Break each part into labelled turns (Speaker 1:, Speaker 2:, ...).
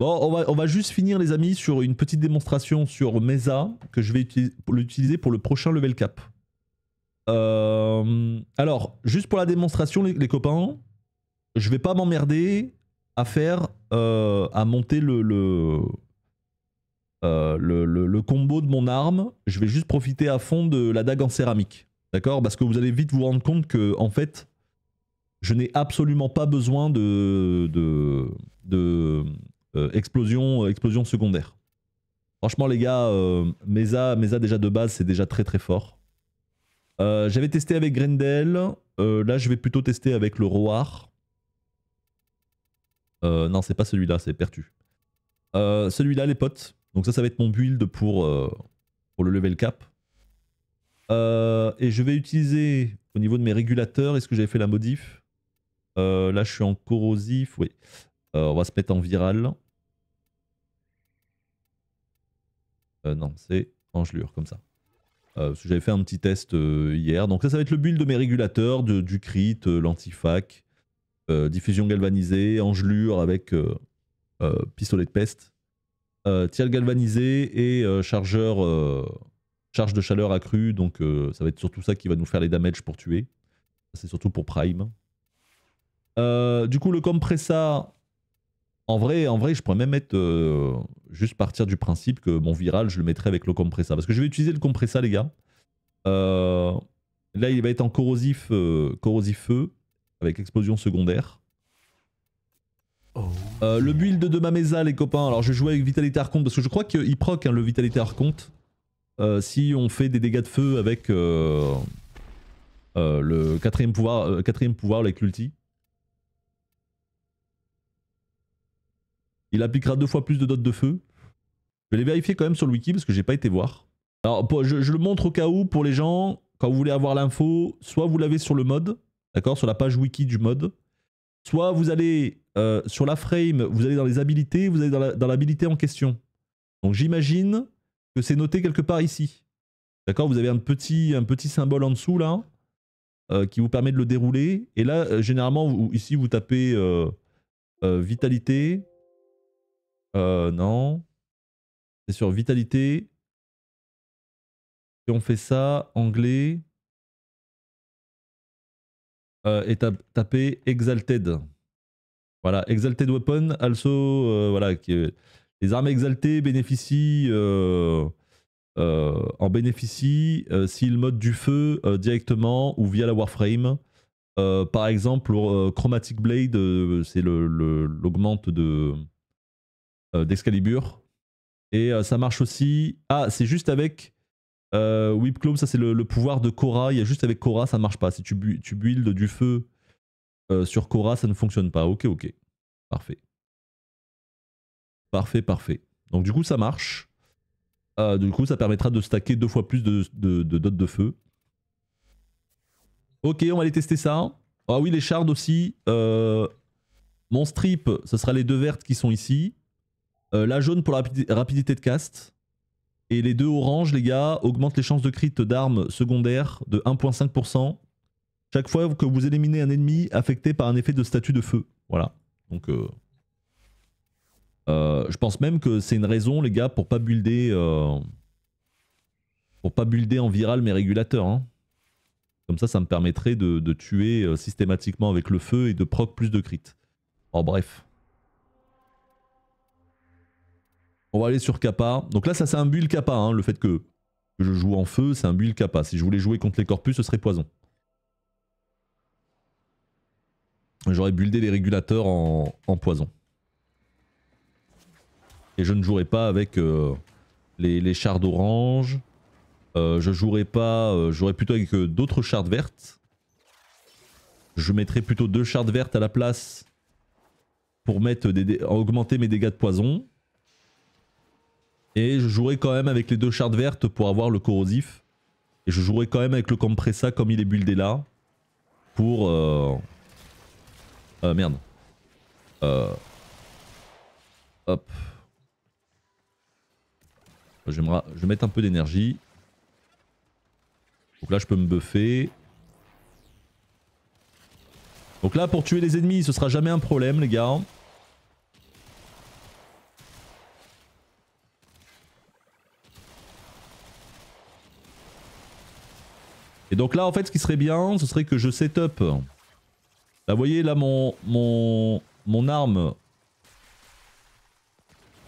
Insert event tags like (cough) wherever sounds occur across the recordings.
Speaker 1: Bon, on va, juste finir, les amis, sur une petite démonstration sur Mesa que je vais l'utiliser pour le prochain level cap. Euh, alors, juste pour la démonstration, les, copains, je vais pas m'emmerder à faire, euh, à monter le euh, le, le, le, combo de mon arme. Je vais juste profiter à fond de la dague en céramique. D'accord Parce que vous allez vite vous rendre compte que, en fait, je n'ai absolument pas besoin de, de, de euh, explosion, euh, explosion secondaire. Franchement, les gars, euh, Mesa, Mesa déjà de base, c'est déjà très très fort. J'avais testé avec Grendel. là, je vais plutôt tester avec le Roar. non, c'est pas celui-là, c'est Pertu. celui-là, les potes. Donc ça, ça va être mon build pour, pour le level cap. et je vais utiliser au niveau de mes régulateurs, est-ce que j'avais fait la modif Là je suis en corrosif, oui. Euh, on va se mettre en viral. Euh, non, c'est engelure, comme ça. Euh, J'avais fait un petit test euh, hier. Donc ça, ça va être le build de mes régulateurs, de, du crit, l'antifac, diffusion galvanisée, engelure avec pistolet de peste, Tial galvanisé et chargeur, charge de chaleur accrue. Donc ça va être surtout ça qui va nous faire les damages pour tuer. C'est surtout pour Prime. du coup, le compressa, en vrai, en vrai, je pourrais même mettre euh, juste partir du principe que mon viral, je le mettrais avec le compressa. Parce que je vais utiliser le compressa, les gars. Euh, là, il va être en corrosif, euh, corrosif feu avec explosion secondaire. Oh. le build de Mamesa, les copains. Alors, je vais avec Vitalité Arconte parce que je crois qu'il proc hein, le Vitalité Arconte. si on fait des dégâts de feu avec le quatrième pouvoir, quatrième pouvoir avec l'ulti. Il appliquera deux fois plus de dots de feu. Je vais les vérifier quand même sur le wiki parce que j'ai pas été voir. Alors, je, le montre au cas où pour les gens, quand vous voulez avoir l'info, soit vous l'avez sur le mod, d'accord, sur la page wiki du mod, soit vous allez euh, sur la frame, vous allez dans les habilités, vous allez dans l'habilité en question. Donc j'imagine que c'est noté quelque part ici. D'accord Vous avez un petit, un petit symbole en dessous là, euh, qui vous permet de le dérouler. Et là, euh, généralement, ici, vous tapez vitalité, euh, non. C'est sur vitalité. Si on fait ça, anglais. Euh, et taper Exalted. Voilà, Exalted Weapon, also, euh, voilà, les armes exaltées bénéficient, en bénéficient s'ils modent du feu directement ou via la Warframe. par exemple, Chromatic Blade, c'est l'augmente de, euh, d'Excalibur. Et euh, ça marche aussi. Ah, c'est juste avec euh, whip clone ça c'est le, pouvoir de Cora. Il y a juste avec Cora, ça ne marche pas. Si tu, builds du feu sur Cora, ça ne fonctionne pas. Ok, ok. Parfait. Parfait, parfait. Donc du coup, ça marche. du coup, ça permettra de stacker deux fois plus de, de, de de feu. Ok, on va aller tester ça. Ah oui, les shards aussi. mon strip, ce sera les deux vertes qui sont ici. Euh, la jaune pour la rapidité de cast. Et les deux oranges, les gars, augmentent les chances de crit d'armes secondaires de 1.5%. Chaque fois que vous éliminez un ennemi affecté par un effet de statut de feu. Voilà. Donc, euh, euh, je pense même que c'est une raison, les gars, pour pas builder, pour pas builder en viral mes régulateurs. Hein. Comme ça, ça me permettrait de, de tuer systématiquement avec le feu et de proc plus de crit. En oh, bref. On va aller sur Kappa. Donc là, ça c'est un build Kappa. Hein, le fait que je joue en feu, c'est un build Kappa. Si je voulais jouer contre les corpus, ce serait poison. J'aurais buildé les régulateurs en, poison. Et je ne jouerai pas avec euh, les, chars d'orange. Euh, je jouerai pas. Euh, j'aurais plutôt avec d'autres shards vertes. Je mettrai plutôt deux shards vertes à la place pour mettre augmenter mes dégâts de poison. Et je jouerai quand même avec les deux chartes vertes pour avoir le corrosif. Et je jouerai quand même avec le compressa comme il est buildé là. Pour... Euh... euh merde. Euh... Hop. Je je vais mettre un peu d'énergie. Donc là je peux me buffer. Donc là pour tuer les ennemis ce sera jamais un problème les gars. Et donc là, en fait, ce qui serait bien, ce serait que je setup. Là, vous voyez, là, mon, mon, mon arme.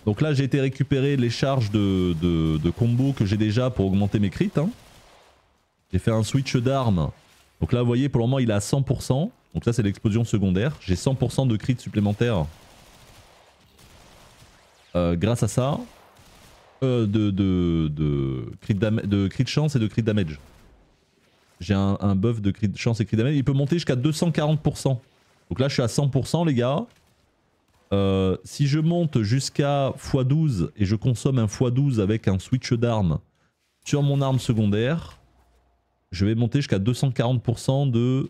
Speaker 1: Donc là, j'ai été récupérer les charges de, de, combo que j'ai déjà pour augmenter mes crits. Hein. J'ai fait un switch d'arme. Donc là, vous voyez, pour le moment, il est à 100%. Donc ça, c'est l'explosion secondaire. J'ai 100% de crits supplémentaires. Euh, grâce à ça. Euh, de, de, de, de crit chance et de crit damage. J'ai un, buff de chance et crit damage. Il peut monter jusqu'à 240%. Donc là, je suis à 100% les gars. Euh, si je monte jusqu'à x12 et je consomme un x12 avec un switch d'arme sur mon arme secondaire, je vais monter jusqu'à 240% de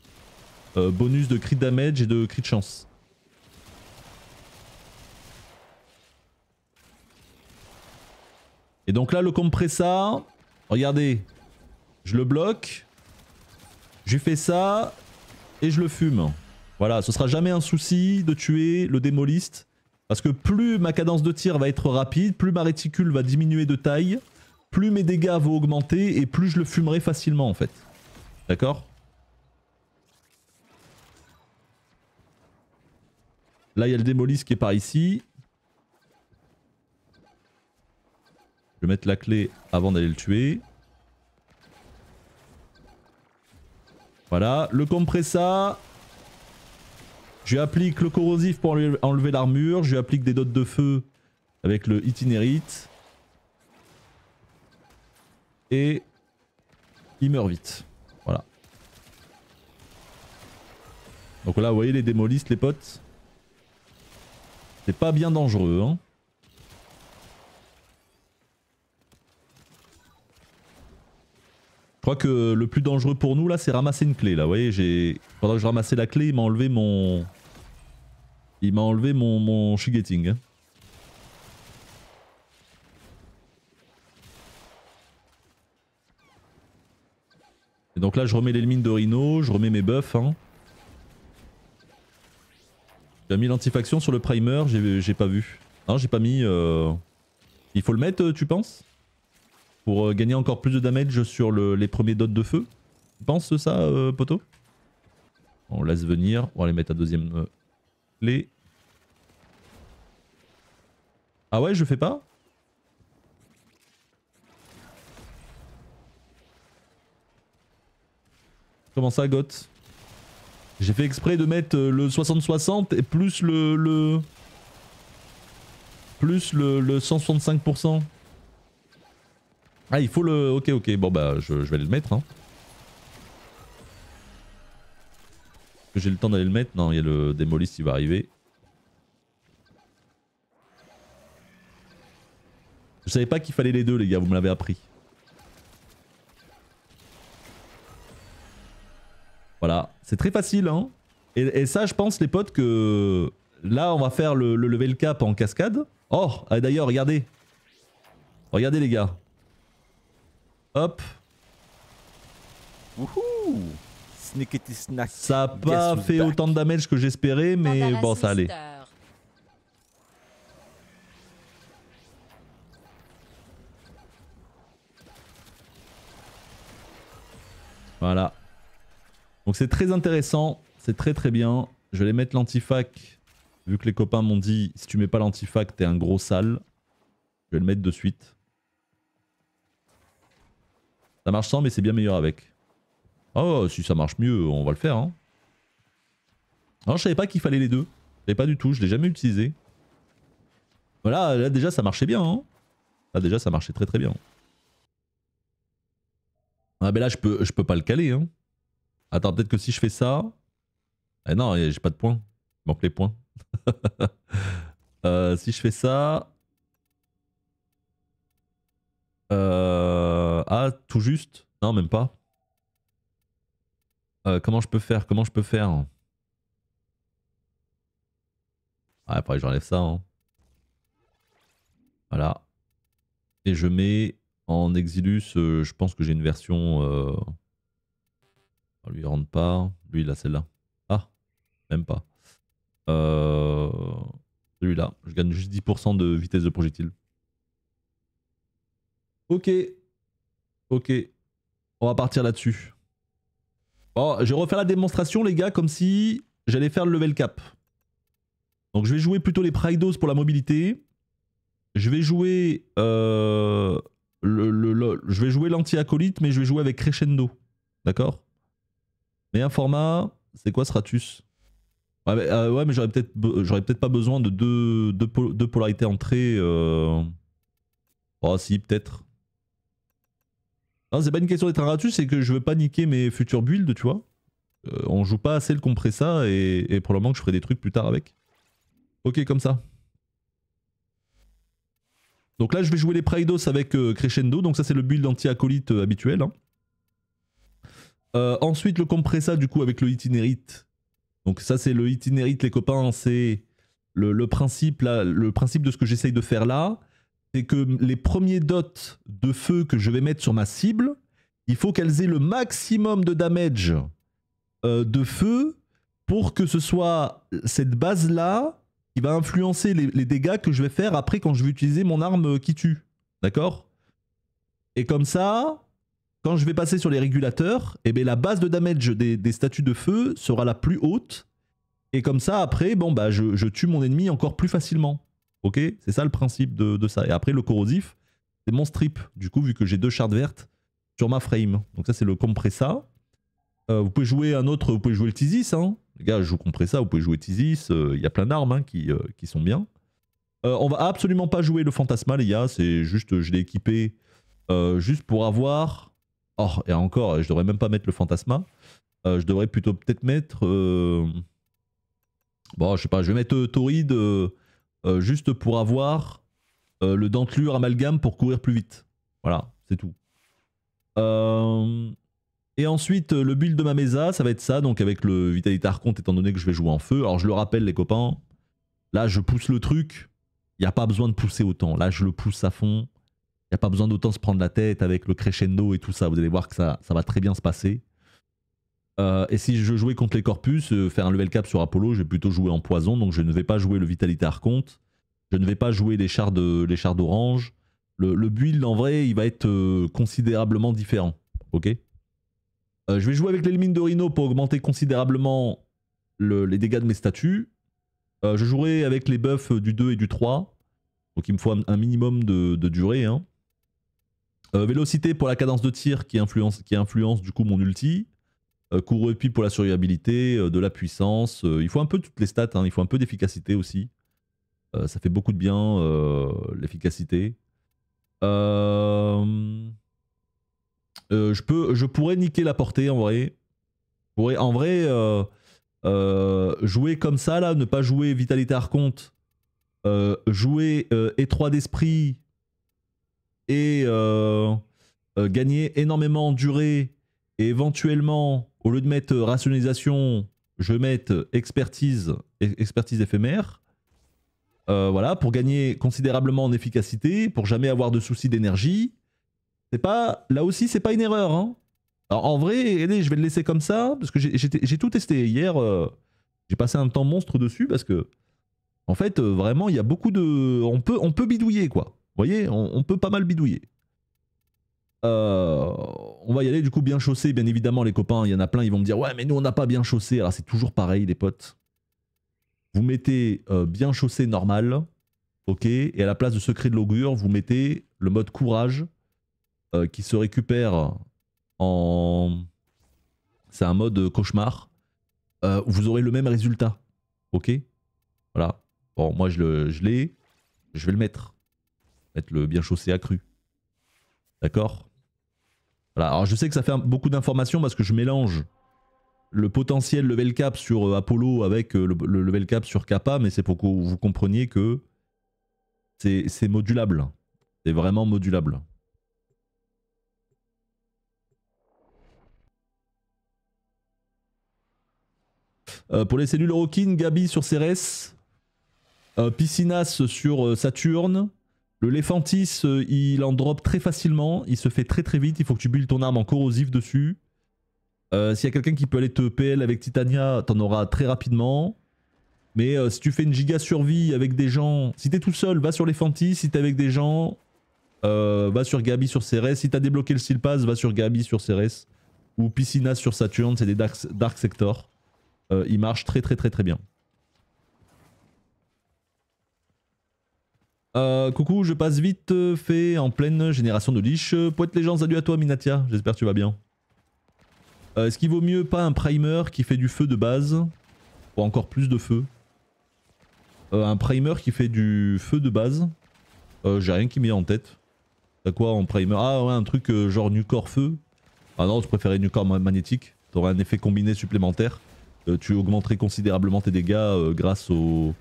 Speaker 1: euh, bonus de crit damage et de crit chance. Et donc là, le compressa, regardez, je le bloque. J'ai fais ça et je le fume. Voilà, ce sera jamais un souci de tuer le démoliste. Parce que plus ma cadence de tir va être rapide, plus ma réticule va diminuer de taille, plus mes dégâts vont augmenter et plus je le fumerai facilement en fait. D'accord Là, il y a le démoliste qui est par ici. Je vais mettre la clé avant d'aller le tuer. Voilà, le compressa. Je lui applique le corrosif pour enlever l'armure. Je lui applique des dots de feu avec le itinérite. Et il meurt vite. Voilà. Donc là, vous voyez les démolistes, les potes. C'est pas bien dangereux. Hein. Je crois que le plus dangereux pour nous là c'est ramasser une clé là. Vous voyez, j'ai. Pendant que je ramassais la clé, il m'a enlevé mon. Il m'a enlevé mon, mon hein. Et donc là je remets les mines de Rhino, je remets mes buffs. Hein. J'ai mis l'antifaction sur le primer, j'ai pas vu. Non j'ai pas mis... Euh, il faut le mettre tu penses pour euh, gagner encore plus de damage sur les premiers dots de feu. Tu penses ça, euh, poteau On laisse venir. On va les mettre à deuxième clé. Euh, ah ouais, je fais pas Comment ça, Goth J'ai fait exprès de mettre le 60-60 et plus le... le... Plus le 165%. Ah, il faut le... Ok, ok, bon bah je, vais vais le mettre. que hein. j'ai le temps d'aller le mettre Non, il y a le démoliste qui va arriver. Je savais pas qu'il fallait les deux les gars, vous me l'avez appris. Voilà, c'est très facile hein. Et, ça je pense les potes que... Là on va faire le, le level cap en cascade. Oh, ah, d'ailleurs regardez. Regardez les gars. Hop. Wouhou snack. Ça n'a pas fait autant de damage que j'espérais, mais bon, ça allait. Voilà. Donc c'est très intéressant, c'est très très bien. Je vais les mettre l'antifac, vu que les copains m'ont dit si tu mets pas l'antifac t'es un gros sale. Je vais le mettre de suite. Ça marche sans, mais c'est bien meilleur avec. Oh, si ça marche mieux, on va le faire. Hein. Non, je savais pas qu'il fallait les deux. Je savais pas du tout, je l'ai jamais utilisé. Voilà, là déjà ça marchait bien. Hein. Là déjà ça marchait très très bien. Ah ben là je peux, je peux pas le caler. Hein. Attends, peut-être que si je fais ça... Eh non, j'ai pas de points. Il manque les points. (laughs) Euh, si je fais ça... Euh, ah, tout juste Non, même pas. Euh, comment je peux faire Comment je peux faire hein. Ah, pareil, j'enlève ça. Hein. Voilà. Et je mets en Exilus, euh, je pense que j'ai une version... lui, rentre pas. Lui, il a celle-là. Ah, même pas. Celui-là. Je gagne juste 10% de vitesse de projectile. Ok. Ok. On va partir là-dessus. Bon, je vais refaire la démonstration, les gars, comme si j'allais faire le level cap. Donc je vais jouer plutôt les Prydos pour la mobilité. Je vais jouer... Euh, le, je vais jouer l'anti-acolyte, mais je vais jouer avec Crescendo. D'accord Mais un format... C'est quoi Stratus ouais mais, euh, ouais, mais j'aurais peut-être pas besoin de deux, polarités entrées. Euh. Oh si, peut-être c'est pas une question d'être un ratus, c'est que je veux pas niquer mes futurs builds, tu vois. Euh, on joue pas assez le compressa et, probablement que je ferai des trucs plus tard avec. Ok, comme ça. Donc là, je vais jouer les Praidos avec euh, Crescendo. Donc ça, c'est le build anti-acolyte euh, habituel. Hein. ensuite, le Compressa, du coup, avec le Itinérite. Donc ça, c'est le Itinérite, les copains. C'est le, le, principe, le principe de ce que j'essaye de faire là c'est que les premiers dots de feu que je vais mettre sur ma cible, il faut qu'elles aient le maximum de damage euh, de feu pour que ce soit cette base-là qui va influencer les, dégâts que je vais faire après quand je vais utiliser mon arme qui tue. D'accord Et comme ça, quand je vais passer sur les régulateurs, eh bien la base de damage des, statuts statues de feu sera la plus haute. Et comme ça, après, bon, bah, je tue mon ennemi encore plus facilement. Ok C'est ça le principe de, ça. Et après, le corrosif, c'est mon strip. Du coup, vu que j'ai deux shards vertes sur ma frame. Donc ça, c'est le compressa. Euh, vous pouvez jouer un autre, vous pouvez jouer le Tizis. Hein. Les gars, je joue compressa, vous pouvez jouer Tizis. Euh, il y a plein d'armes hein, qui, euh, qui, sont bien. on va absolument pas jouer le Fantasma, les gars. C'est juste, je l'ai équipé juste pour avoir... Oh, et encore, je devrais même pas mettre le Fantasma. je devrais plutôt peut-être mettre... Bon, je sais pas, je vais mettre Toride euh, juste pour avoir euh, le dentelure amalgame pour courir plus vite. Voilà, c'est tout. Euh, et ensuite, le build de ma mesa, ça va être ça, donc avec le Vitality Archonte, étant donné que je vais jouer en feu. Alors je le rappelle, les copains, là je pousse le truc, il n'y a pas besoin de pousser autant. Là je le pousse à fond, il n'y a pas besoin d'autant se prendre la tête avec le crescendo et tout ça. Vous allez voir que ça, ça va très bien se passer. Euh, et si je jouais contre les corpus, euh, faire un level cap sur Apollo, je vais plutôt jouer en poison, donc je ne vais pas jouer le Vitalité Arconte. je ne vais pas jouer les chars d'orange. Le, le, build, en vrai, il va être euh, considérablement différent, ok Je vais jouer avec les mines de Rhino pour augmenter considérablement les dégâts de mes statuts. je jouerai avec les buffs du 2 et du 3, donc il me faut un, minimum de, durée. Hein. vélocité pour la cadence de tir qui influence, qui influence du coup mon ulti. Euh, coureux puis pour la survivabilité, euh, de la puissance. Euh, il faut un peu toutes les stats, hein, il faut un peu d'efficacité aussi. ça fait beaucoup de bien l'efficacité. je, peux, je pourrais niquer la portée en vrai. Pourrais, en vrai, jouer comme ça, là, ne pas jouer Vitalité Arconte, jouer étroit d'esprit et gagner énormément en durée et éventuellement au lieu de mettre euh, rationalisation, je vais mettre expertise, expertise éphémère. Euh, voilà, pour gagner considérablement en efficacité, pour jamais avoir de soucis d'énergie. C'est pas, là aussi, c'est pas une erreur. Hein. en vrai, allez, je vais le laisser comme ça, parce que j'ai tout testé. Hier, euh, j'ai passé un temps monstre dessus, parce que, en fait, vraiment, il y a beaucoup de. On peut, on peut bidouiller, quoi. Vous voyez, on peut pas mal bidouiller. Euh, on va y aller du coup bien chaussé, bien évidemment les copains, il y en a plein, ils vont me dire ouais mais nous on n'a pas bien chaussé, alors c'est toujours pareil les potes. Vous mettez euh, bien chaussé normal, ok, et à la place de secret de l'augure, vous mettez le mode courage euh, qui se récupère en... C'est un mode cauchemar, où vous aurez le même résultat, ok Voilà, bon moi je l'ai, je, je vais le mettre, mettre le bien chaussé accru. D'accord alors je sais que ça fait beaucoup d'informations parce que je mélange le potentiel level cap sur euh, Apollo avec euh, le, level cap sur Kappa, mais c'est pour que vous compreniez que c'est modulable. C'est vraiment modulable. Euh, pour les cellules Rockin, Gabi sur Ceres, Piscinas sur Saturne, le Léphantis, euh, il en drop très facilement, il se fait très très vite, il faut que tu builds ton arme en corrosif dessus. Euh, s'il y a quelqu'un qui peut aller te PL avec Titania, t'en auras très rapidement. Mais euh, si tu fais une giga survie avec des gens, si t'es tout seul, va sur Lefantis, Si t'es avec des gens, va sur Gabi sur Ceres. Si t'as débloqué le Silpaz, va sur Gabi sur Ceres. Ou Piscina sur Saturne, c'est des Dark, dark Sector. il marche très très très très bien. Euh, coucou, je passe vite euh, fait en pleine génération de liche. Euh, Poète les gens, salut à toi Minatia, j'espère que tu vas bien. Euh, est-ce qu'il vaut mieux pas un primer qui fait du feu de base ou encore plus de feu. un primer qui fait du feu de base. J'ai rien qui vient en tête. T'as quoi en primer Ah ouais, un truc genre nucor feu. Ah non, je préférais nucor magnétique. T'aurais un effet combiné supplémentaire. tu augmenterais considérablement tes dégâts grâce au...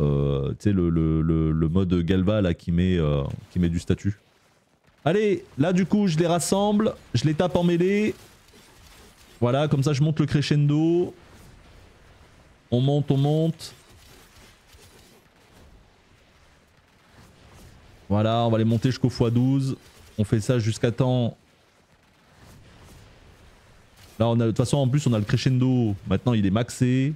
Speaker 1: Euh, le, mode Galva là qui met, euh, qui met du statut. Allez, là du coup, je les rassemble, je les tape en mêlée. Voilà, comme ça je monte le crescendo. On monte, on monte. Voilà, on va les monter jusqu'au x12. On fait ça jusqu'à temps. Là, on a, de toute façon, en plus, on a le crescendo. Maintenant, il est maxé.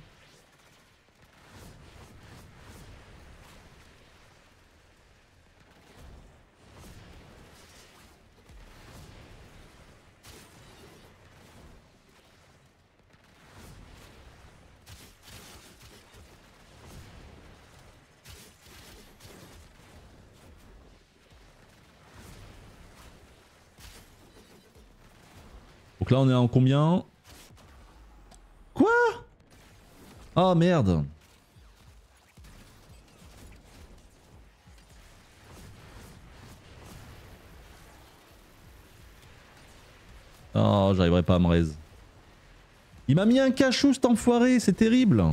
Speaker 1: on est en combien Quoi Oh merde Oh, j'arriverai pas à me raise. Il m'a mis un cachou cet enfoiré, c'est terrible.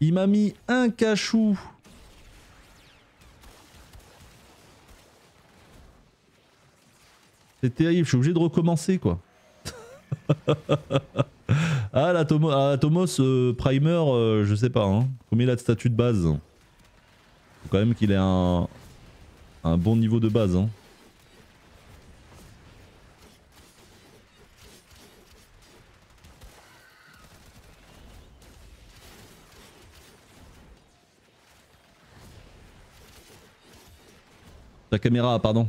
Speaker 1: Il m'a mis un cachou. C'est terrible, je suis obligé de recommencer quoi. (laughs) ah, la Tomo ah, euh, Primer, euh, je sais pas. Hein. Combien il a de statut de base Faut quand même qu'il ait un, bon niveau de base. La hein. caméra, pardon.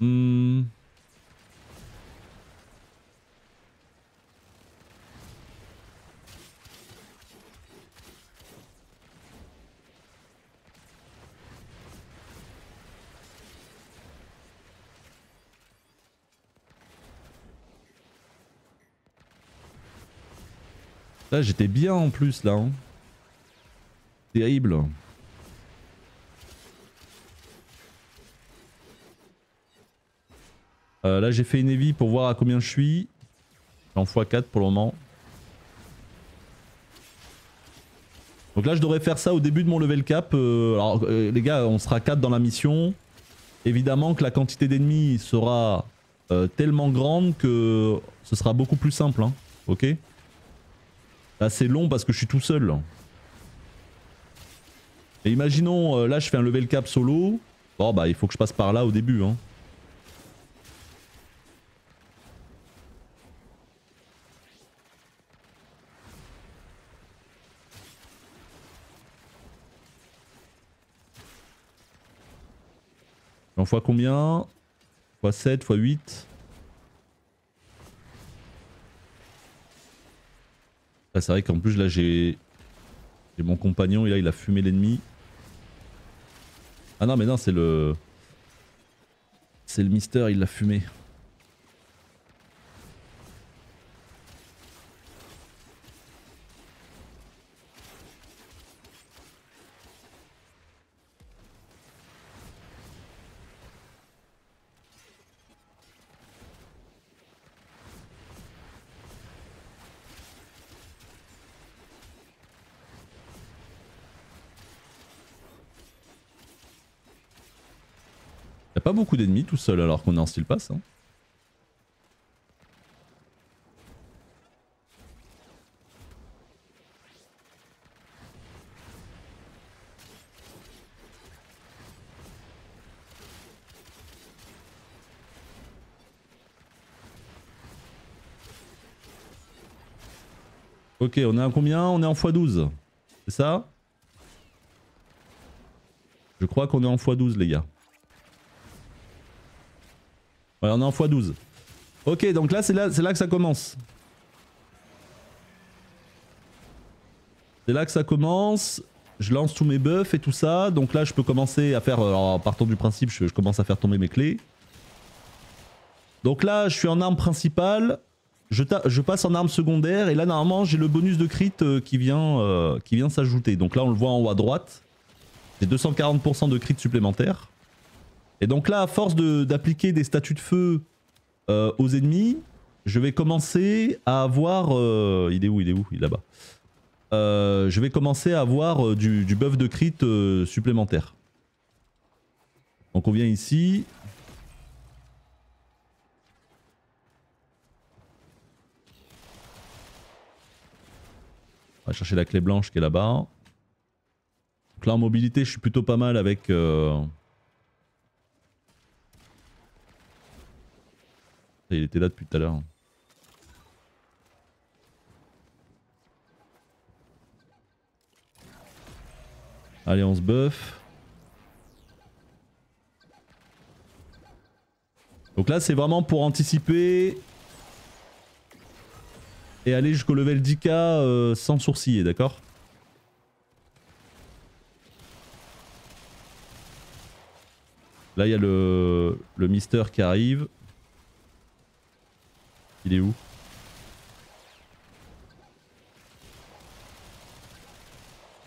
Speaker 1: Là hmm. j'étais bien en plus là. Hein. Terrible. Euh, là j'ai fait une heavy pour voir à combien je suis. en x4 pour le moment. Donc là je devrais faire ça au début de mon level cap. Euh, alors euh, les gars on sera 4 dans la mission. Évidemment que la quantité d'ennemis sera tellement grande que ce sera beaucoup plus simple. Hein. Ok Là c'est long parce que je suis tout seul. Et imaginons là je fais un level cap solo. Bon bah il faut que je passe par là au début. Hein. En fois combien Fois 7, x 8 C'est vrai qu'en plus là j'ai mon compagnon et là il a fumé l'ennemi. Ah non mais non c'est le... C'est le mister, il l'a fumé. pas beaucoup d'ennemis tout seul alors qu'on est en style pass. Hein. Ok, on est à combien On est en x12. C'est ça Je crois qu'on est en x12 les gars on est en x12. Ok, donc là, c'est là, là que ça commence. C'est là que ça commence. Je lance tous mes buffs et tout ça. Donc là, je peux commencer à faire... Alors, euh, partons du principe, je, commence à faire tomber mes clés. Donc là, je suis en arme principale. Je, passe en arme secondaire et là normalement j'ai le bonus de crit euh, qui vient, euh, qui vient s'ajouter. Donc là on le voit en haut à droite. C'est 240% de crit supplémentaire. Et donc là, à force d'appliquer des statuts de feu euh, aux ennemis, je vais commencer à avoir... Euh, il est où Il est où Il est là-bas. Euh, je vais commencer à avoir du, du buff de crit supplémentaire. Donc on vient ici. On va chercher la clé blanche qui est là-bas. Donc là en mobilité je suis plutôt pas mal avec... Il était là depuis tout à l'heure. Allez, on se buff. Donc là, c'est vraiment pour anticiper et aller jusqu'au level 10k euh, sans sourciller, d'accord Là, il y a le, le Mister qui arrive. Il est où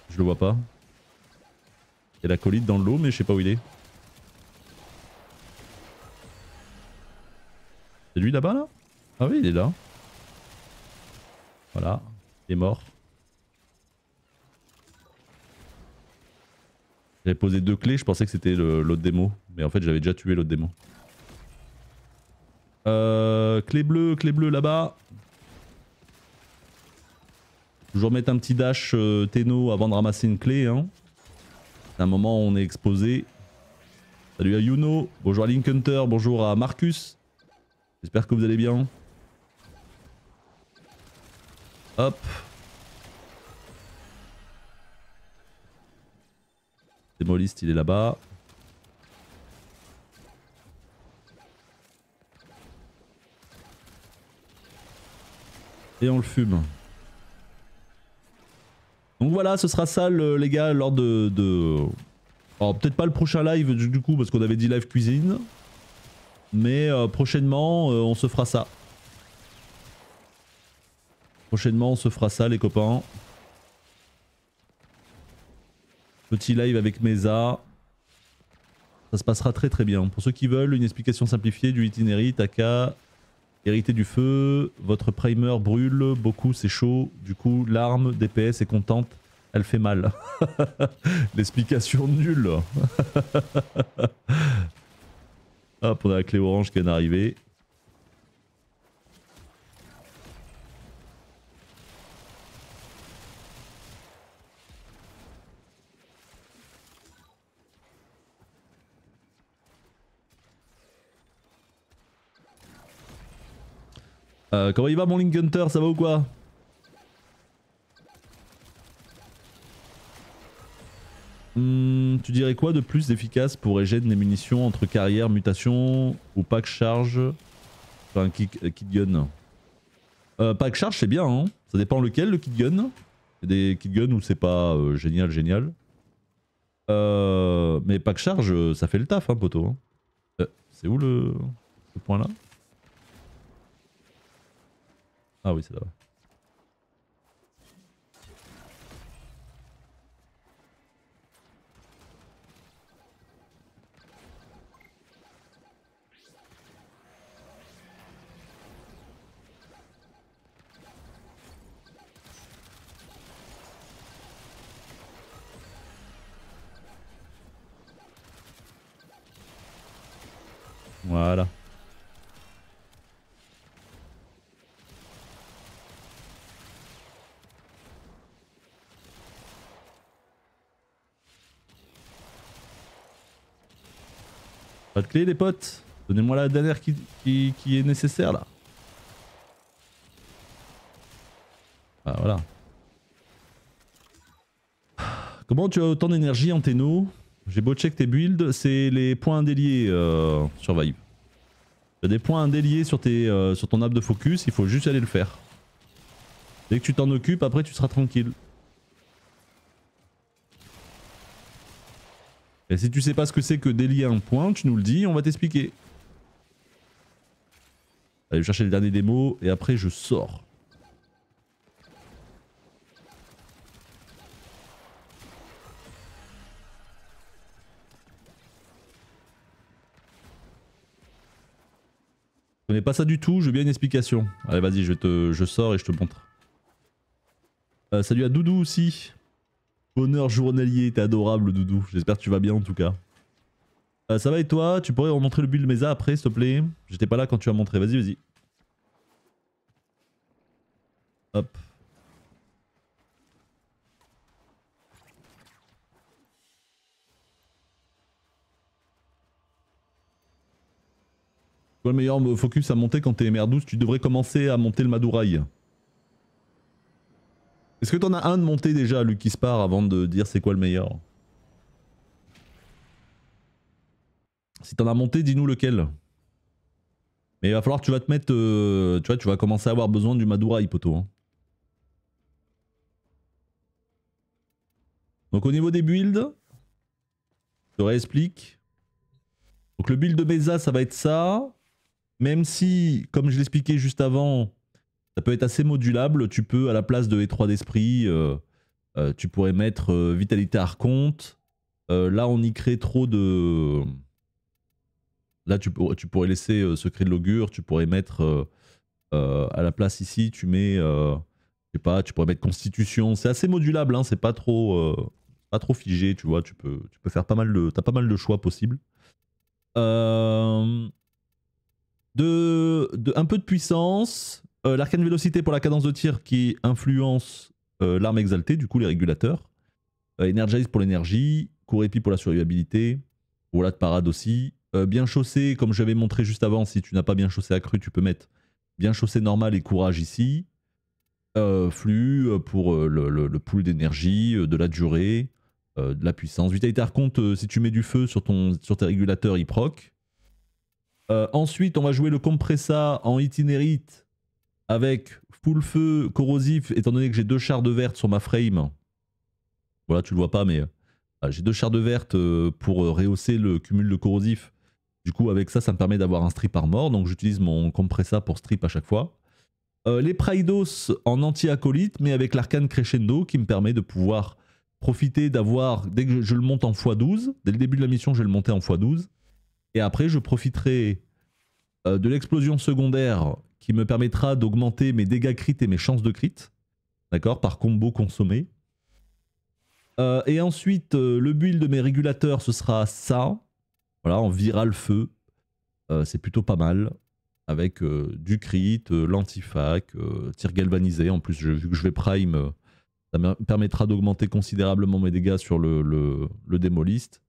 Speaker 1: Je le vois pas. Il y a la colite dans l'eau, mais je sais pas où il est. C'est lui là-bas là, Ah oui, il est là. Voilà, il est mort. J'avais posé deux clés, je pensais que c'était l'autre démo. Mais en fait, j'avais déjà tué l'autre démo. Euh, clé bleue, clé bleue là-bas. Je mettre un petit dash euh, Teno avant de ramasser une clé. Hein. un moment on est exposé. Salut à Yuno, bonjour à Link Hunter, bonjour à Marcus. J'espère que vous allez bien. Hop. Démoliste il est là-bas. Et on le fume. Donc voilà, ce sera ça les gars lors de... Alors peut-être pas le prochain live du, coup parce qu'on avait dit live cuisine. Mais euh, prochainement euh, on se fera ça. Prochainement on se fera ça les copains. Petit live avec Mesa. Ça se passera très très bien. Pour ceux qui veulent une explication simplifiée du itinéraire, Taka, Hérité du feu, votre primer brûle, beaucoup c'est chaud, du coup l'arme DPS est contente, elle fait mal. (laughs) L'explication nulle. (laughs) Hop, on a la clé orange qui vient d'arriver. Euh, comment il va mon Link Hunter, ça va ou quoi hmm, Tu dirais quoi de plus efficace pour régénérer les munitions entre carrière, mutation ou pack charge Enfin, euh, kit gun. Euh, pack charge c'est bien, hein. ça dépend lequel le kit gun. Il y a des kit guns où c'est pas génial, génial. mais pack charge, ça fait le taf, hein, poteau. Hein. c'est où le point là ah oui, c'est vrai. Voilà. clé les potes. Donnez-moi la dernière qui, qui, est nécessaire là. Ah, voilà. Comment tu as autant d'énergie en Tenno J'ai beau check tes builds, c'est les points déliés euh, sur Tu as des points déliés sur, tes, euh, sur ton app de focus, il faut juste aller le faire. Dès que tu t'en occupes, après tu seras tranquille. Et si tu sais pas ce que c'est que délier un point, tu nous le dis, on va t'expliquer. Allez, je chercher le dernier démo et après je sors. Je connais pas ça du tout, je veux bien une explication. Allez vas-y, je, te, je sors et je te montre. Euh, salut à Doudou aussi. Bonheur journalier, t'es adorable, Doudou. J'espère que tu vas bien en tout cas. Euh, ça va et toi Tu pourrais remontrer le build Mesa après, s'il te plaît J'étais pas là quand tu as montré. Vas-y, vas-y. Hop. Toi le meilleur focus à monter quand t'es MR12 Tu devrais commencer à monter le Madurai. Est-ce que t'en as un de monté déjà, lui qui avant de dire c'est quoi le meilleur Si t'en as monté, dis-nous lequel. Mais il va falloir que tu vas te mettre... Euh, tu vois, tu vas commencer à avoir besoin du Madurai, poto. Hein. Donc au niveau des builds, je te réexplique. Donc le build de Beza, ça va être ça. Même si, comme je l'expliquais juste avant, ça peut être assez modulable. Tu peux, à la place de étroit d'esprit, euh, euh, tu pourrais mettre euh, Vitalité Arconte. là, on y crée trop de. Là, tu, tu pourrais laisser Secret de l'Augure. Tu pourrais mettre à la place ici, tu mets. je sais pas, tu pourrais mettre Constitution. C'est assez modulable, hein, c'est pas trop. figé, tu vois, tu peux, tu peux faire pas mal de... Tu as pas mal de choix possibles. de, un peu de puissance, euh, l'arcane vélocité pour la cadence de tir qui influence euh, l'arme exaltée, du coup les régulateurs. Energize euh, pour l'énergie, épi pour la survivabilité, voilà de parade aussi. bien chaussé, comme j'avais montré juste avant, si tu n'as pas bien chaussé accru, tu peux mettre bien chaussé normal et courage ici. flux pour le, pool d'énergie, de la durée, de la puissance. Vitalité Arconte, si tu mets du feu sur, ton, sur tes régulateurs, il proc. ensuite, on va jouer le Compressa en itinérite avec full feu corrosif, étant donné que j'ai deux chars de verte sur ma frame. Voilà, tu le vois pas, mais euh, j'ai deux chars de verte euh, pour euh, rehausser le cumul de corrosif. Du coup, avec ça, ça me permet d'avoir un strip armor. Donc, j'utilise mon compressa pour strip à chaque fois. les Praidos en anti-acolyte, mais avec l'arcane crescendo qui me permet de pouvoir profiter d'avoir, dès que je, le monte en x12, dès le début de la mission, je vais le monter en x12. Et après, je profiterai de l'explosion secondaire qui me permettra d'augmenter mes dégâts crit et mes chances de crit. D'accord Par combo consommé. Euh, et ensuite, euh, le build de mes régulateurs, ce sera ça. Voilà, vira le feu. Euh, c'est plutôt pas mal. Avec du crit, l'antifac, tir galvanisé. En plus, vu que je vais prime, ça me permettra d'augmenter considérablement mes dégâts sur le, le, démoliste.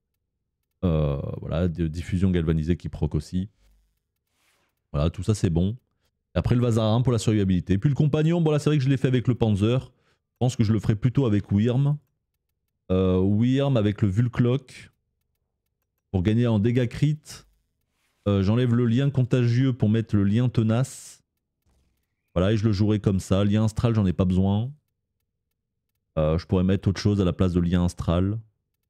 Speaker 1: voilà, diffusion galvanisée qui proc aussi. Voilà, tout ça c'est bon. Après le Vazarin pour la survivabilité. Puis le compagnon, bon c'est vrai que je l'ai fait avec le Panzer. Je pense que je le ferai plutôt avec Wyrm. Euh, Wyrm avec le Vulclock. Pour gagner en dégâts crit. Euh, j'enlève le lien contagieux pour mettre le lien tenace. Voilà, et je le jouerai comme ça. Lien astral, j'en ai pas besoin. Euh, je pourrais mettre autre chose à la place de lien astral.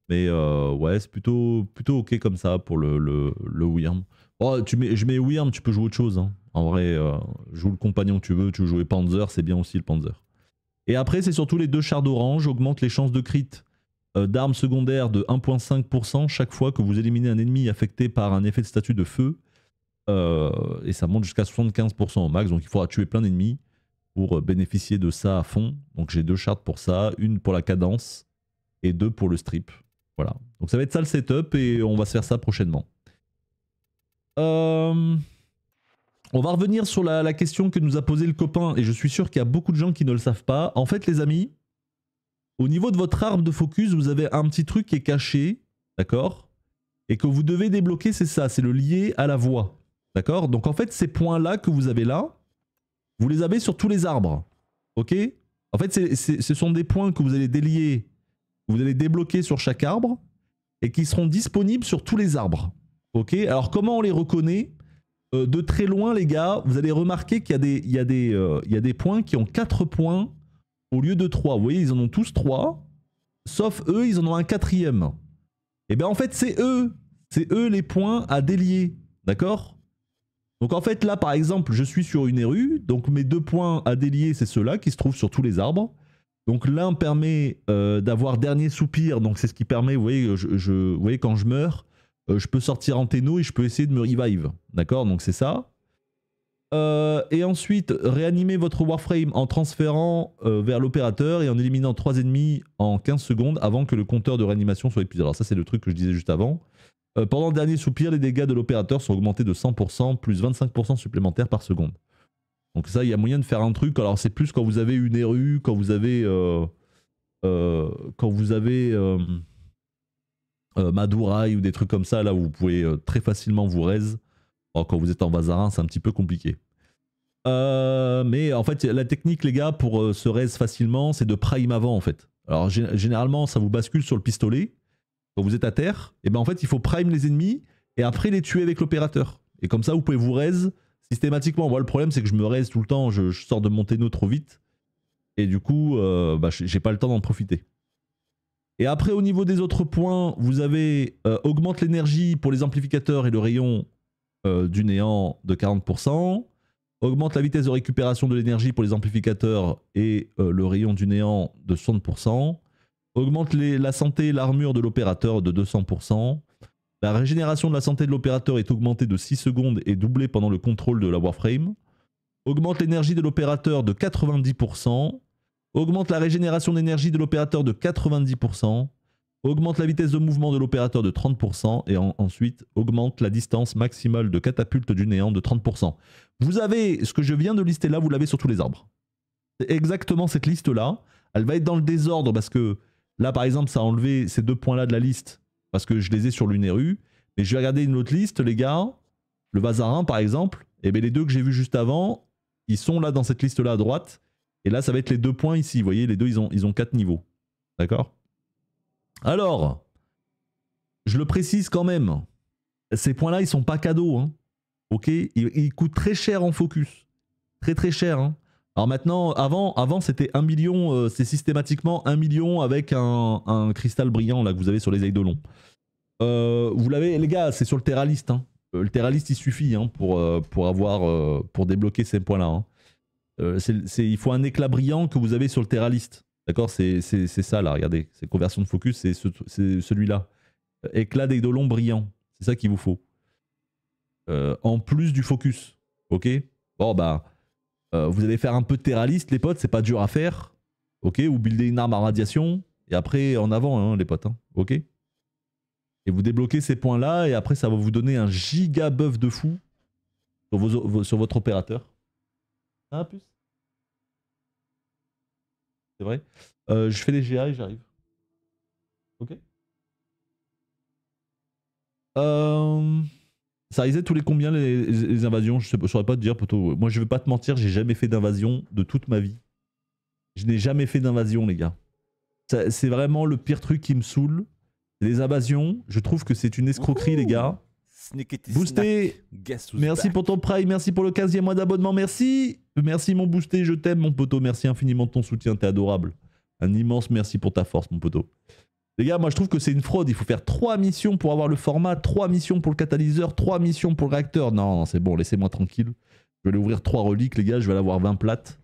Speaker 1: Mais euh, ouais, c'est plutôt, plutôt ok comme ça pour le, le, le Oh, tu mets, je mets Wyrm, tu peux jouer autre chose. Hein. En vrai, euh, joue le compagnon que tu veux, tu veux jouer Panzer, c'est bien aussi le Panzer. Et après, c'est surtout les deux chars d'orange augmentent les chances de crit euh, d'armes secondaires de 1.5% chaque fois que vous éliminez un ennemi affecté par un effet de statut de feu. Euh, et ça monte jusqu'à 75% au max, donc il faudra tuer plein d'ennemis pour bénéficier de ça à fond. Donc j'ai deux chartes pour ça, une pour la cadence et deux pour le strip. Voilà. Donc ça va être ça le setup et on va se faire ça prochainement. Euh, on va revenir sur la, question que nous a posé le copain, et je suis sûr qu'il y a beaucoup de gens qui ne le savent pas. En fait, les amis, au niveau de votre arbre de focus, vous avez un petit truc qui est caché, d'accord Et que vous devez débloquer, c'est ça, c'est le lié à la voix, d'accord Donc en fait, ces points-là que vous avez là, vous les avez sur tous les arbres, ok En fait, ce sont des points que vous allez délier, que vous allez débloquer sur chaque arbre, et qui seront disponibles sur tous les arbres. Ok, alors comment on les reconnaît euh, De très loin, les gars, vous allez remarquer qu'il y, a des, il y, a des, euh, il y a des points qui ont quatre points au lieu de 3. Vous voyez, ils en ont tous 3, sauf eux, ils en ont un quatrième. Et eh bien en fait, c'est eux, c'est eux les points à délier, d'accord Donc en fait, là, par exemple, je suis sur une rue, donc mes deux points à délier, c'est ceux-là qui se trouvent sur tous les arbres. Donc l'un permet euh, d'avoir dernier soupir, donc c'est ce qui permet, vous vous voyez quand je meurs, euh, je peux sortir en Anteno et je peux essayer de me revive. D'accord Donc c'est ça. Euh, et ensuite, réanimer votre Warframe en transférant euh, vers l'opérateur et en éliminant 3 ennemis en 15 secondes avant que le compteur de réanimation soit épuisé. Alors ça c'est le truc que je disais juste avant. pendant le dernier soupir, les dégâts de l'opérateur sont augmentés de 100%, plus 25% supplémentaires par seconde. Donc ça, il y a moyen de faire un truc. Alors c'est plus quand vous avez une RU, quand vous avez... quand vous avez euh, Madurai ou des trucs comme ça, là où vous pouvez euh, très facilement vous raise. Oh, quand vous êtes en Vazarin, c'est un petit peu compliqué. Euh, mais en fait, la technique, les gars, pour se raise facilement, c'est de prime avant, en fait. Alors, généralement, ça vous bascule sur le pistolet. Quand vous êtes à terre, et eh ben en fait, il faut prime les ennemis et après les tuer avec l'opérateur. Et comme ça, vous pouvez vous raise systématiquement. Moi, le problème, c'est que je me raise tout le temps, je, sors de mon trop vite. Et du coup, bah, j'ai pas le temps d'en profiter. Et après, au niveau des autres points, vous avez euh, augmente l'énergie pour les amplificateurs et le rayon euh, du néant de 40%, augmente la vitesse de récupération de l'énergie pour les amplificateurs et euh, le rayon du néant de 60%, augmente la santé et l'armure de l'opérateur de 200%, la régénération de la santé de l'opérateur est augmentée de 6 secondes et doublée pendant le contrôle de la Warframe, augmente l'énergie de l'opérateur de 90%, augmente la régénération d'énergie de l'opérateur de 90%, augmente la vitesse de mouvement de l'opérateur de 30% et ensuite augmente la distance maximale de catapulte du néant de 30%. Vous avez ce que je viens de lister là, vous l'avez sur tous les arbres. C'est exactement cette liste-là. Elle va être dans le désordre parce que là, par exemple, ça a enlevé ces deux points-là de la liste parce que je les ai sur l'UNERU. Mais je vais regarder une autre liste, les gars. Le Vazarin, par exemple. Et eh bien, les deux que j'ai vus juste avant, ils sont là dans cette liste-là à droite. Et là, ça va être les deux points ici. Vous voyez, les deux, ils ont, ils ont quatre niveaux. D'accord Alors, je le précise quand même. Ces points-là, ils ne sont pas cadeaux. Hein. Ok ils, coûtent très cher en focus. Très très cher. Hein. Alors maintenant, avant, avant c'était 1 million, euh, c'est systématiquement 1 million avec un, cristal brillant là que vous avez sur les de long. Euh, vous l'avez, les gars, c'est sur le terraliste. Hein. Euh, le terraliste, il suffit pour, pour, avoir, pour débloquer ces points-là. Euh, c'est, il faut un éclat brillant que vous avez sur le terraliste D'accord c'est, ça là, regardez. C'est conversion de focus, c'est, celui-là. Euh, éclat des dolons brillant. C'est ça qu'il vous faut. Euh, en plus du focus. Ok Bon, bah, vous allez faire un peu de terraliste les potes, c'est pas dur à faire. Ok Ou builder une arme à radiation. Et après, en avant, hein, les potes. Hein, ok Et vous débloquez ces points-là, et après, ça va vous donner un giga buff de fou vos, sur votre opérateur. C'est vrai. Euh, je fais les GA et j'arrive. Ok. Euh, ça risait tous les combien les, invasions Je ne saurais pas te dire. Plutôt. Moi, je vais pas te mentir, j'ai jamais fait d'invasion de toute ma vie. Je n'ai jamais fait d'invasion, les gars. C'est vraiment le pire truc qui me saoule. Les invasions, je trouve que c'est une escroquerie, les gars. Boosté, merci pour ton prime, merci pour le 15e mois d'abonnement, merci. Merci mon Boosté, je t'aime mon poteau, merci infiniment de ton soutien, t'es adorable. Un immense merci pour ta force mon poteau. Les gars, moi je trouve que c'est une fraude, il faut faire trois missions pour avoir le format, trois missions pour le catalyseur, trois missions pour le réacteur. Non, non c'est bon, laissez-moi tranquille. Je vais aller ouvrir trois reliques les gars, je vais aller avoir 20 plates.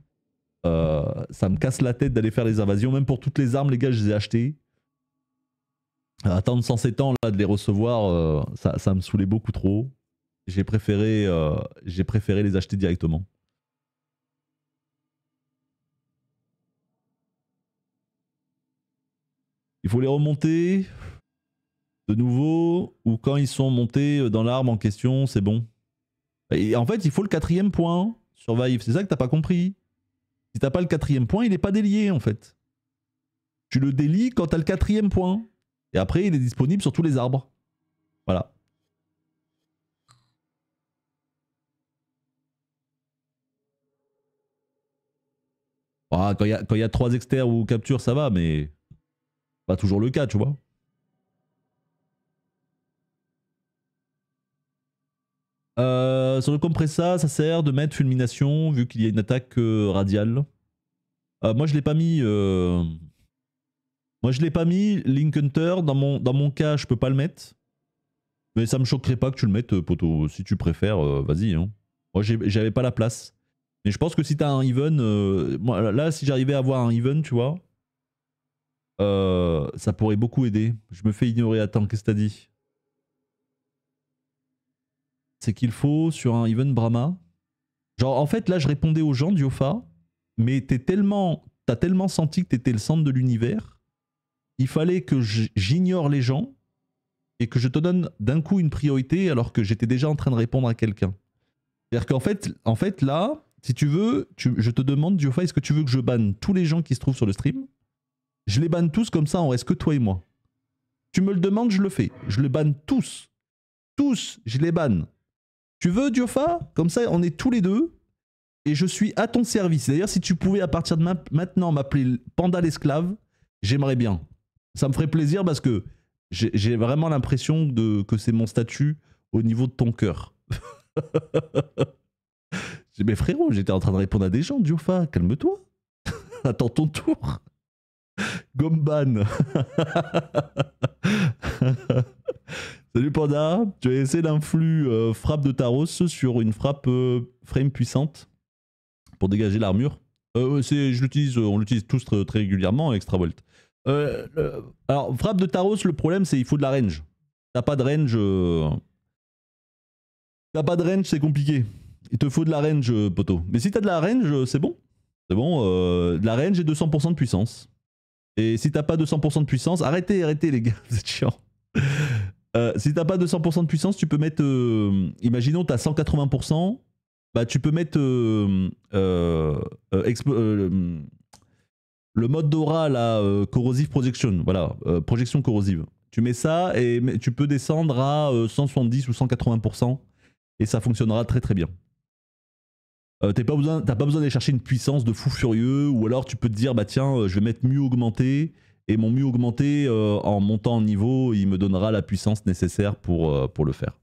Speaker 1: Euh, ça me casse la tête d'aller faire les invasions, même pour toutes les armes les gars je les ai achetées. Euh, attendre 107 ans là, de les recevoir, euh, ça, me saoulait beaucoup trop. J'ai préféré, euh, préféré les acheter directement. Il faut les remonter de nouveau ou quand ils sont montés dans l'arbre en question, c'est bon. Et en fait, il faut le quatrième point, Survive. C'est ça que t'as pas compris. Si t'as pas le quatrième point, il n'est pas délié en fait. Tu le délies quand t'as le quatrième point. Et après, il est disponible sur tous les arbres. Voilà. Bah, quand il y, a trois externes ou capture, ça va, mais pas toujours le cas, tu vois. Euh, sur le compressa, ça sert de mettre fulmination vu qu'il y a une attaque euh, radiale. Euh, moi, je l'ai pas mis moi, je l'ai pas mis, Link Hunter. Dans mon, dans mon cas, je peux pas le mettre. Mais ça me choquerait pas que tu le mettes, euh, poteau. Si tu préfères, euh, vas-y. Hein. Moi, j'avais pas la place. Mais je pense que si as un even, euh, là, si j'arrivais à avoir un even, tu vois, ça pourrait beaucoup aider. Je me fais ignorer. Attends, qu'est-ce que t'as dit C'est qu'il faut sur un even Brahma. Genre, en fait, là, je répondais aux gens, Diopha mais t'es tellement, t'as tellement senti que t'étais le centre de l'univers il fallait que j'ignore les gens et que je te donne d'un coup une priorité alors que j'étais déjà en train de répondre à quelqu'un. C'est-à-dire qu'en fait, en fait, là, si tu veux, je te demande, Diofa, est-ce que tu veux que je banne tous les gens qui se trouvent sur le stream Je les banne tous comme ça, on reste que toi et moi. Tu me le demandes, je le fais. Je les banne tous. Tous, je les banne. Tu veux, Diofa Comme ça, on est tous les deux. Et je suis à ton service. D'ailleurs, si tu pouvais à partir de maintenant m'appeler Panda l'esclave, j'aimerais bien. Ça me ferait plaisir parce que j'ai vraiment l'impression que c'est mon statut au niveau de ton cœur. (laughs) mais frérot, j'étais en train de répondre à des gens, Diofa, calme-toi. (laughs) Attends ton tour. Gomban. (laughs) Salut Panda, tu as essayé l'influx euh, frappe de Taros sur une frappe euh, frame puissante pour dégager l'armure. Euh, on l'utilise tous très, régulièrement, Extra Volt. Euh, alors, frappe de Taros, le problème, c'est qu'il faut de la range. T'as pas de range. Euh, t'as pas de range, c'est compliqué. Il te faut de la range, euh, poteau. Mais si t'as de la range, c'est bon. C'est bon, de la range et 200% de puissance. Et si t'as pas 200% de puissance, arrêtez, arrêtez les gars, c'est (laughs) êtes si t'as pas 200% de puissance, tu peux mettre. imaginons, t'as 180%, bah tu peux mettre le mode d'aura la euh, corrosive projection, voilà, euh, projection corrosive. Tu mets ça et tu peux descendre à 170 euh, ou 180% et ça fonctionnera très très bien. T'as pas besoin, pas besoin d'aller chercher une puissance de fou furieux ou alors tu peux te dire bah tiens je vais mettre mieux augmenté et mon mieux augmenté en montant en niveau il me donnera la puissance nécessaire pour, pour le faire.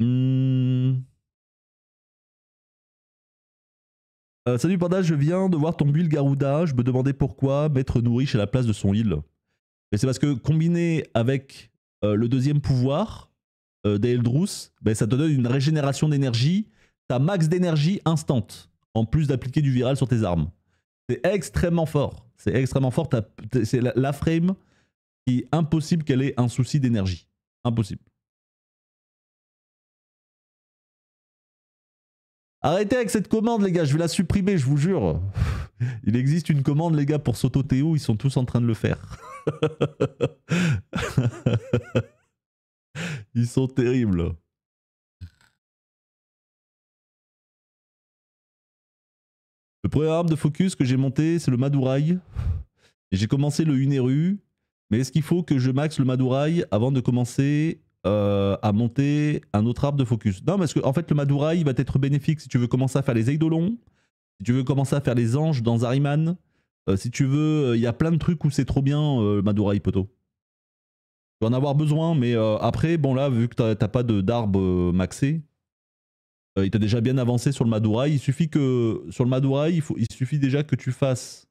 Speaker 1: Hmm. Euh, salut Panda, je viens de voir ton build Garuda. Je me demandais pourquoi mettre Nourish à la place de son heal. c'est parce que combiné avec euh, le deuxième pouvoir euh, ben, ça te donne une régénération d'énergie. ta max d'énergie instant, en plus d'appliquer du viral sur tes armes. C'est extrêmement fort. C'est extrêmement fort. c'est la, frame qui est impossible qu'elle ait un souci d'énergie. Impossible. Arrêtez avec cette commande, les gars, je vais la supprimer, je vous jure. (laughs) Il existe une commande, les gars, pour s'auto-théo, ils sont tous en train de le faire. (laughs) Ils sont terribles. Le premier arbre de focus que j'ai monté, c'est le Madurai. J'ai commencé le Uneru, mais est-ce qu'il faut que je maxe le Madurai avant de commencer euh, à monter un autre arbre de focus. Non, parce que en fait, le Madurai va être bénéfique si tu veux commencer à faire les Eidolons, si tu veux commencer à faire les anges dans Zariman. Euh, si tu veux, euh, il y a plein de trucs où c'est trop bien le Madurai, poto Tu vas en avoir besoin, mais après, bon là, vu que t'as pas d'arbre maxé, il t'a déjà bien avancé sur le Madurai. Il suffit que sur le Madurai, il, faut, il suffit déjà que tu fasses